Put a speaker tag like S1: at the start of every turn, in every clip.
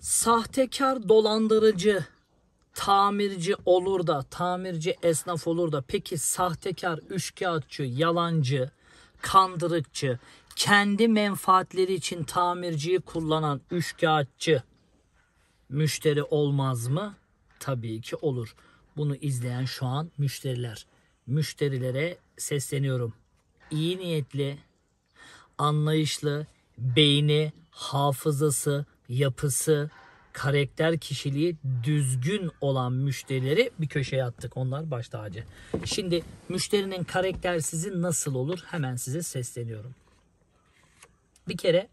S1: sahtekar dolandırıcı tamirci olur da tamirci esnaf olur da peki sahtekar üçkağıtçı yalancı kandırıkçı kendi menfaatleri için tamirciyi kullanan üçkağıtçı müşteri olmaz mı? Tabii ki olur. Bunu izleyen şu an müşteriler. Müşterilere sesleniyorum. İyi niyetli, anlayışlı, beyni, hafızası, yapısı, karakter kişiliği düzgün olan müşterileri bir köşeye attık. Onlar baş tacı. Şimdi müşterinin karaktersizi nasıl olur? Hemen size sesleniyorum. Bir kere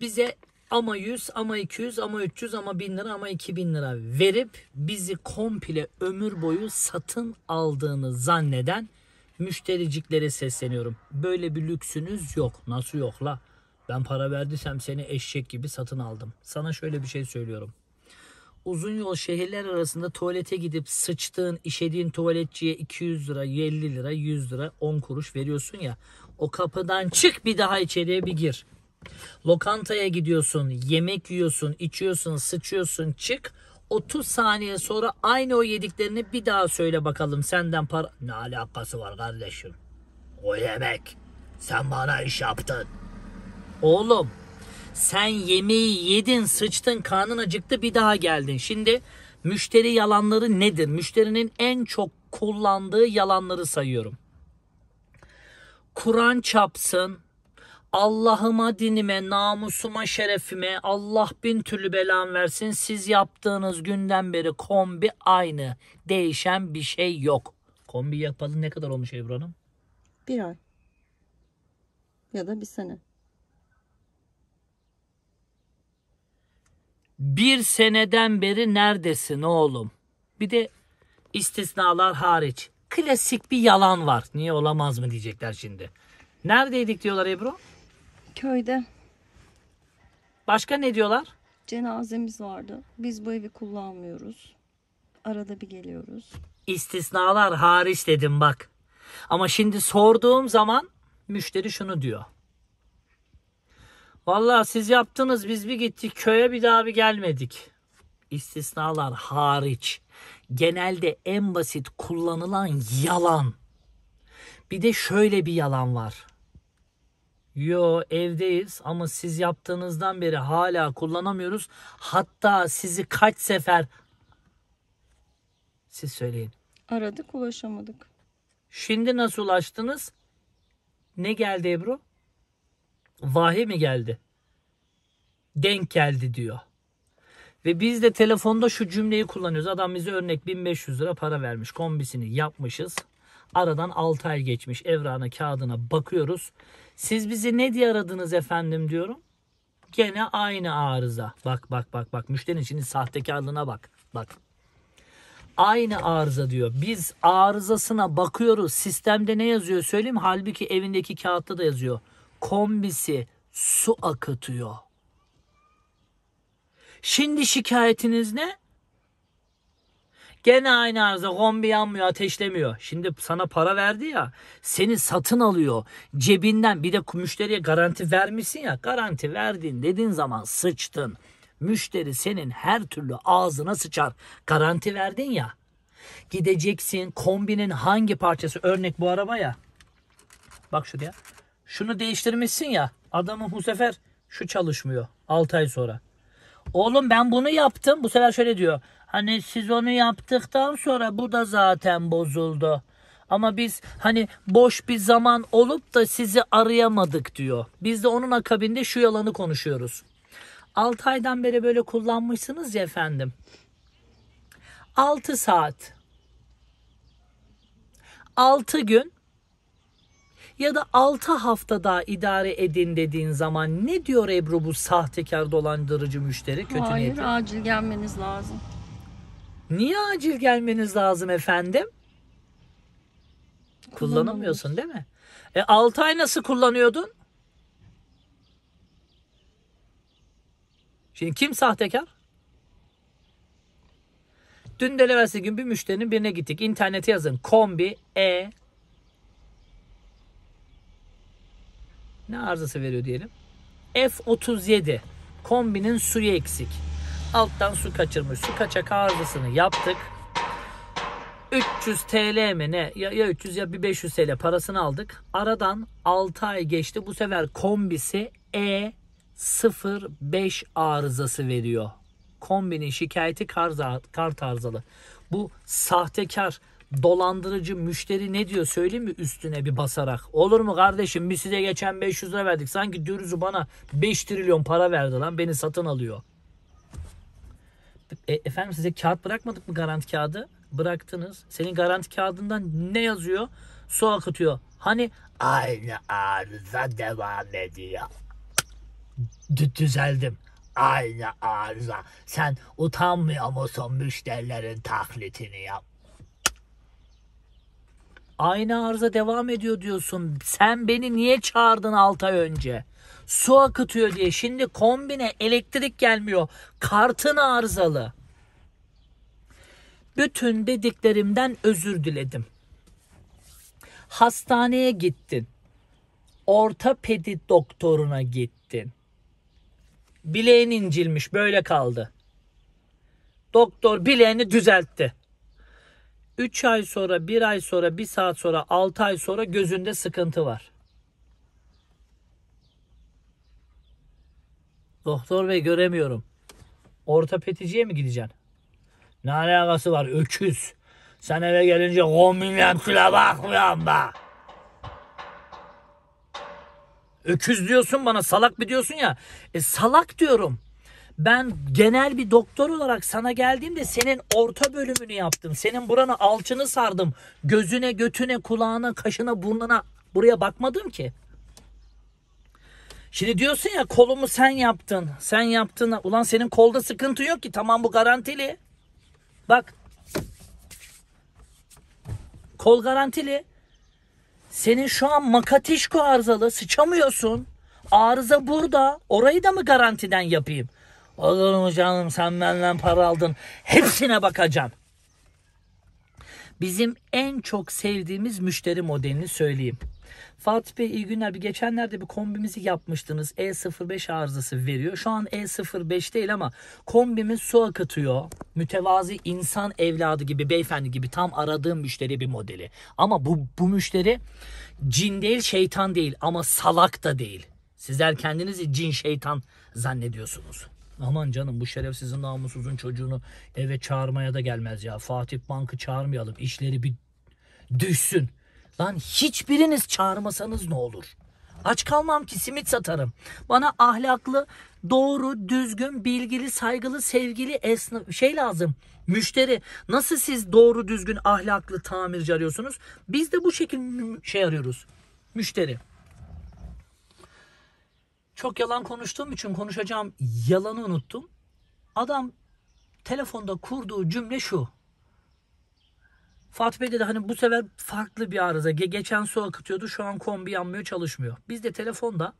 S1: bize ama 100, ama 200, ama 300, ama 1000 lira, ama 2000 lira verip bizi komple ömür boyu satın aldığını zanneden müştericiklere sesleniyorum. Böyle bir lüksünüz yok. Nasıl yok la? Ben para verdiysem seni eşek gibi satın aldım. Sana şöyle bir şey söylüyorum. Uzun yol şehirler arasında tuvalete gidip sıçtığın, işediğin tuvaletçiye 200 lira, 50 lira, 100 lira, 10 kuruş veriyorsun ya. O kapıdan çık bir daha içeriye bir gir. Lokantaya gidiyorsun, yemek yiyorsun, içiyorsun, sıçıyorsun, çık. 30 saniye sonra aynı o yediklerini bir daha söyle bakalım senden para... Ne alakası var kardeşim? O yemek. Sen bana iş yaptın. Oğlum sen yemeği yedin, sıçtın, karnın acıktı bir daha geldin. Şimdi müşteri yalanları nedir? Müşterinin en çok kullandığı yalanları sayıyorum. Kur'an çapsın, Allah'ıma dinime, namusuma, şerefime Allah bin türlü belan versin. Siz yaptığınız günden beri kombi aynı. Değişen bir şey yok. Kombi yapalı ne kadar olmuş Ebru Hanım? Bir ay. Ya da bir sene. bir seneden beri neredesin oğlum? Bir de istisnalar hariç. Klasik bir yalan var. Niye olamaz mı diyecekler şimdi. Neredeydik diyorlar Ebru? Köyde. Başka ne diyorlar? Cenazemiz vardı. Biz bu evi kullanmıyoruz. Arada bir geliyoruz. İstisnalar hariç dedim bak. Ama şimdi sorduğum zaman müşteri şunu diyor. Vallahi siz yaptınız biz bir gittik köye bir daha bir gelmedik. İstisnalar hariç. Genelde en basit kullanılan yalan. Bir de şöyle bir yalan var. Yo evdeyiz ama siz yaptığınızdan beri hala kullanamıyoruz. Hatta sizi kaç sefer siz söyleyin. Aradık ulaşamadık. Şimdi nasıl ulaştınız? Ne geldi Ebru? Vahiy mi geldi? Denk geldi diyor. Ve biz de telefonda şu cümleyi kullanıyoruz. Adam bize örnek 1500 lira para vermiş. Kombisini yapmışız. Aradan 6 ay geçmiş. Evrana kağıdına bakıyoruz. Siz bizi ne diye aradınız efendim diyorum. Gene aynı arıza. Bak bak bak bak. Müşterinin şimdi sahtekarlığına bak. Bak. Aynı arıza diyor. Biz arızasına bakıyoruz. Sistemde ne yazıyor söyleyeyim. Halbuki evindeki kağıtta da yazıyor kombisi su akıtıyor. Şimdi şikayetiniz ne? Gene aynı arıza kombi yanmıyor ateşlemiyor. Şimdi sana para verdi ya seni satın alıyor cebinden bir de müşteriye garanti vermişsin ya garanti verdin dediğin zaman sıçtın. Müşteri senin her türlü ağzına sıçar garanti verdin ya. Gideceksin kombinin hangi parçası örnek bu araba ya. Bak şuraya şunu değiştirmişsin ya. Adamın bu sefer şu çalışmıyor 6 ay sonra. Oğlum ben bunu yaptım. Bu sefer şöyle diyor. Hani siz onu yaptıktan sonra bu da zaten bozuldu. Ama biz hani boş bir zaman olup da sizi arayamadık diyor. Biz de onun akabinde şu yalanı konuşuyoruz. 6 aydan beri böyle kullanmışsınız ya efendim. 6 saat. 6 gün ya da 6 hafta daha idare edin dediğin zaman ne diyor Ebru bu sahtekar dolandırıcı müşteri kötü Hayır, niyetli? Hayır acil gelmeniz lazım. Niye acil gelmeniz lazım efendim? Kullanamıyorsun değil mi? E 6 ay nasıl kullanıyordun? Şimdi kim sahtekar? Dün de gün bir müşterinin birine gittik. İnternete yazın. Kombi E ne arızası veriyor diyelim. F37 kombinin suyu eksik. Alttan su kaçırmış. Su kaçak arızasını yaptık. 300 TL mi ne ya, ya 300 ya bir 500 TL parasını aldık. Aradan 6 ay geçti. Bu sefer kombisi E05 arızası veriyor. Kombinin şikayeti kar, kart arızalı. Bu sahtekar dolandırıcı müşteri ne diyor söyleyeyim mi üstüne bir basarak. Olur mu kardeşim biz size geçen 500 lira verdik. Sanki dürüzü bana 5 trilyon para verdi lan beni satın alıyor. E, efendim size kağıt bırakmadık mı garanti kağıdı? Bıraktınız. Senin garanti kağıdından ne yazıyor? Su akıtıyor. Hani aynı arıza devam ediyor. D- düzeldim aynı arıza. Sen utanmıyor musun müşterilerin taklitini yap? Aynı arıza devam ediyor diyorsun. Sen beni niye çağırdın 6 ay önce? Su akıtıyor diye. Şimdi kombine elektrik gelmiyor. Kartın arızalı. Bütün dediklerimden özür diledim. Hastaneye gittin. Ortopedi doktoruna gittin. Bileğin incilmiş böyle kaldı. Doktor bileğini düzeltti. 3 ay sonra, 1 ay sonra, 1 saat sonra, 6 ay sonra gözünde sıkıntı var. Doktor bey göremiyorum. Ortopediciye mi gideceksin? Ne alakası var öküz? Sen eve gelince 10 milyon kilo bakmıyorum da. Öküz diyorsun bana salak mı diyorsun ya. E salak diyorum ben genel bir doktor olarak sana geldiğimde senin orta bölümünü yaptım. Senin buranı alçını sardım. Gözüne, götüne, kulağına, kaşına, burnuna buraya bakmadım ki. Şimdi diyorsun ya kolumu sen yaptın. Sen yaptın. Ulan senin kolda sıkıntı yok ki. Tamam bu garantili. Bak. Kol garantili. Senin şu an makatişko arızalı. Sıçamıyorsun. Arıza burada. Orayı da mı garantiden yapayım? Olur mu canım sen benden para aldın. Hepsine bakacağım. Bizim en çok sevdiğimiz müşteri modelini söyleyeyim. Fatih Bey iyi günler. Bir geçenlerde bir kombimizi yapmıştınız. E05 arızası veriyor. Şu an E05 değil ama kombimiz su akıtıyor. Mütevazi insan evladı gibi, beyefendi gibi tam aradığım müşteri bir modeli. Ama bu, bu müşteri cin değil, şeytan değil ama salak da değil. Sizler kendinizi cin şeytan zannediyorsunuz. Aman canım bu şerefsizin namussuzun çocuğunu eve çağırmaya da gelmez ya. Fatih Bank'ı çağırmayalım. İşleri bir düşsün. Lan hiçbiriniz çağırmasanız ne olur? Aç kalmam ki simit satarım. Bana ahlaklı, doğru, düzgün, bilgili, saygılı, sevgili esnaf şey lazım. Müşteri nasıl siz doğru, düzgün, ahlaklı tamirci arıyorsunuz? Biz de bu şekilde şey arıyoruz. Müşteri. Çok yalan konuştuğum için konuşacağım yalanı unuttum. Adam telefonda kurduğu cümle şu. Fatih Bey dedi hani bu sefer farklı bir arıza. Geçen su akıtıyordu şu an kombi yanmıyor çalışmıyor. Biz de telefonda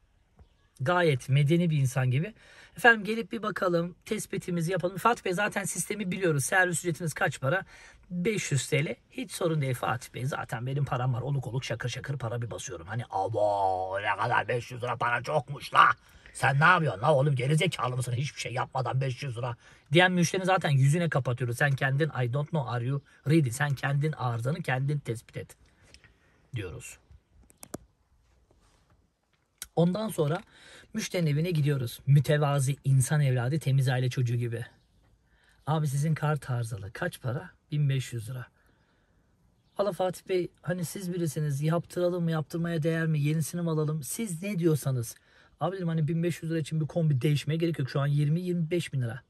S1: gayet medeni bir insan gibi. Efendim gelip bir bakalım tespitimizi yapalım. Fatih Bey zaten sistemi biliyoruz. Servis ücretiniz kaç para? 500 TL. Hiç sorun değil Fatih Bey. Zaten benim param var. Oluk oluk şakır şakır para bir basıyorum. Hani abo ne kadar 500 lira para çokmuş la. Sen ne yapıyorsun la oğlum gerizekalı mısın hiçbir şey yapmadan 500 lira. Diyen müşterini zaten yüzüne kapatıyoruz. Sen kendin I don't know are you ready. Sen kendin arızanı kendin tespit et diyoruz. Ondan sonra müşterinin evine gidiyoruz. Mütevazi insan evladı temiz aile çocuğu gibi. Abi sizin kart arızalı. Kaç para? 1500 lira. Valla Fatih Bey hani siz birisiniz yaptıralım mı yaptırmaya değer mi yenisini mi alalım siz ne diyorsanız. Abi dedim hani 1500 lira için bir kombi değişmeye gerek yok şu an 20-25 bin lira.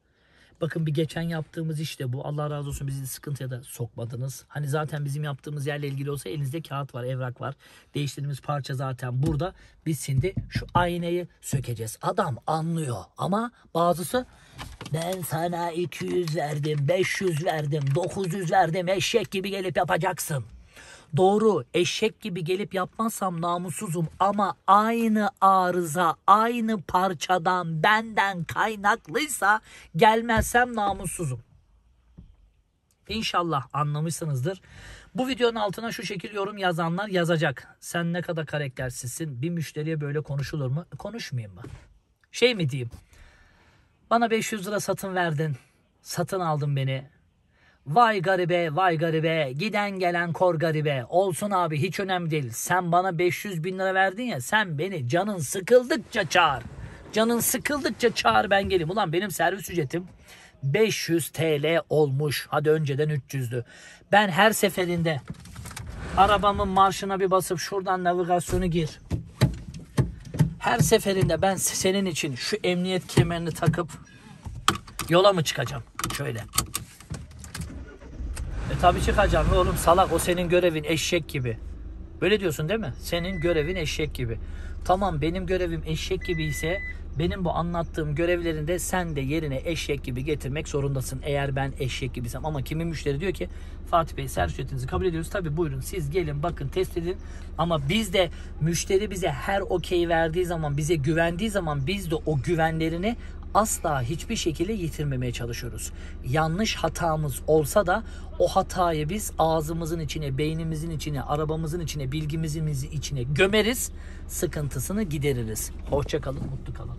S1: Bakın bir geçen yaptığımız işte bu. Allah razı olsun bizi sıkıntıya da sokmadınız. Hani zaten bizim yaptığımız yerle ilgili olsa elinizde kağıt var, evrak var. Değiştirdiğimiz parça zaten burada. Biz şimdi şu aynayı sökeceğiz. Adam anlıyor ama bazısı ben sana 200 verdim, 500 verdim, 900 verdim eşek gibi gelip yapacaksın. Doğru eşek gibi gelip yapmazsam namussuzum ama aynı arıza, aynı parçadan benden kaynaklıysa gelmezsem namussuzum. İnşallah anlamışsınızdır. Bu videonun altına şu şekil yorum yazanlar yazacak. Sen ne kadar karaktersizsin. Bir müşteriye böyle konuşulur mu? Konuşmayayım mı? Şey mi diyeyim? Bana 500 lira satın verdin. Satın aldın beni. Vay garibe vay garibe giden gelen kor garibe olsun abi hiç önemli değil. Sen bana 500 bin lira verdin ya sen beni canın sıkıldıkça çağır. Canın sıkıldıkça çağır ben geleyim. Ulan benim servis ücretim 500 TL olmuş. Hadi önceden 300'dü. Ben her seferinde arabamın marşına bir basıp şuradan navigasyonu gir. Her seferinde ben senin için şu emniyet kemerini takıp yola mı çıkacağım? Şöyle. E tabii çıkacaksın oğlum salak o senin görevin eşek gibi. Böyle diyorsun değil mi? Senin görevin eşek gibi. Tamam benim görevim eşek gibi ise benim bu anlattığım görevlerinde sen de yerine eşek gibi getirmek zorundasın eğer ben eşek gibiysem Ama kimin müşteri diyor ki Fatih Bey servis ücretinizi kabul ediyoruz. Tabii buyurun siz gelin bakın test edin. Ama biz de müşteri bize her okey verdiği zaman bize güvendiği zaman biz de o güvenlerini asla hiçbir şekilde yitirmemeye çalışıyoruz. Yanlış hatamız olsa da o hatayı biz ağzımızın içine, beynimizin içine, arabamızın içine, bilgimizin içine gömeriz, sıkıntısını gideririz. Hoşça kalın, mutlu kalın.